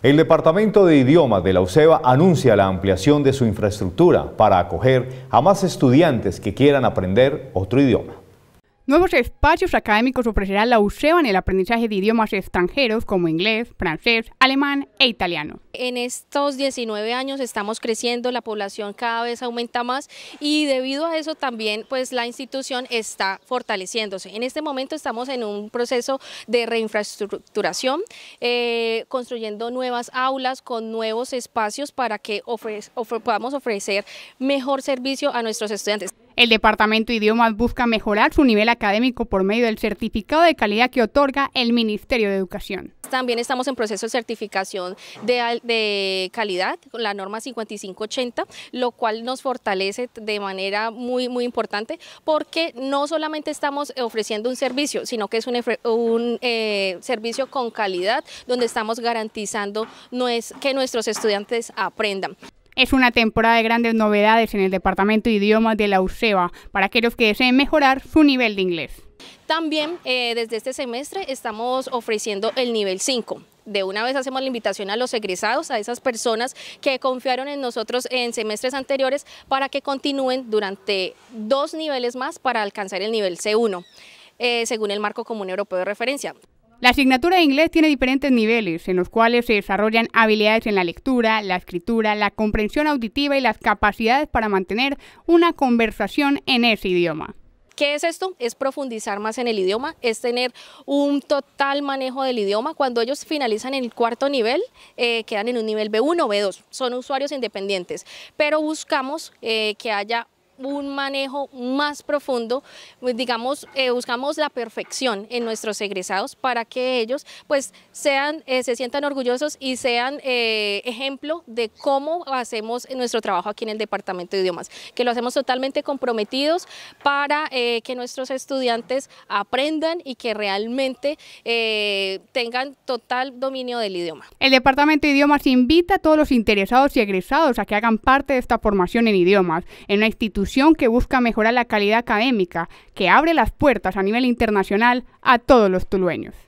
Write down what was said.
El Departamento de Idiomas de la UCEBA anuncia la ampliación de su infraestructura para acoger a más estudiantes que quieran aprender otro idioma. Nuevos espacios académicos ofrecerán la UCEO en el aprendizaje de idiomas extranjeros como inglés, francés, alemán e italiano. En estos 19 años estamos creciendo, la población cada vez aumenta más y debido a eso también pues la institución está fortaleciéndose. En este momento estamos en un proceso de reinfraestructuración, eh, construyendo nuevas aulas con nuevos espacios para que podamos ofrecer mejor servicio a nuestros estudiantes. El Departamento de Idiomas busca mejorar su nivel académico por medio del certificado de calidad que otorga el Ministerio de Educación. También estamos en proceso de certificación de, calidad con la norma 5580, lo cual nos fortalece de manera muy, muy importante porque no solamente estamos ofreciendo un servicio, sino que es un, eh, servicio con calidad donde estamos garantizando que nuestros estudiantes aprendan. Es una temporada de grandes novedades en el Departamento de Idiomas de la UCEBA para aquellos que deseen mejorar su nivel de inglés. También eh, desde este semestre estamos ofreciendo el nivel 5 de una vez hacemos la invitación a los egresados, a esas personas que confiaron en nosotros en semestres anteriores para que continúen durante dos niveles más para alcanzar el nivel C1, eh, según el marco común europeo de referencia. La asignatura de inglés tiene diferentes niveles en los cuales se desarrollan habilidades en la lectura, la escritura, la comprensión auditiva y las capacidades para mantener una conversación en ese idioma. ¿Qué es esto? Es profundizar más en el idioma, es tener un total manejo del idioma. Cuando ellos finalizan en el cuarto nivel, eh, quedan en un nivel B1 o B2, son usuarios independientes, pero buscamos eh, que haya un manejo más profundo, pues, digamos, eh, buscamos la perfección en nuestros egresados para que ellos pues sean, eh, se sientan orgullosos y sean eh, ejemplo de cómo hacemos nuestro trabajo aquí en el Departamento de Idiomas, que lo hacemos totalmente comprometidos para que nuestros estudiantes aprendan y que realmente tengan total dominio del idioma. El Departamento de Idiomas invita a todos los interesados y egresados a que hagan parte de esta formación en idiomas, en la institución que busca mejorar la calidad académica, que abre las puertas a nivel internacional a todos los tulueños.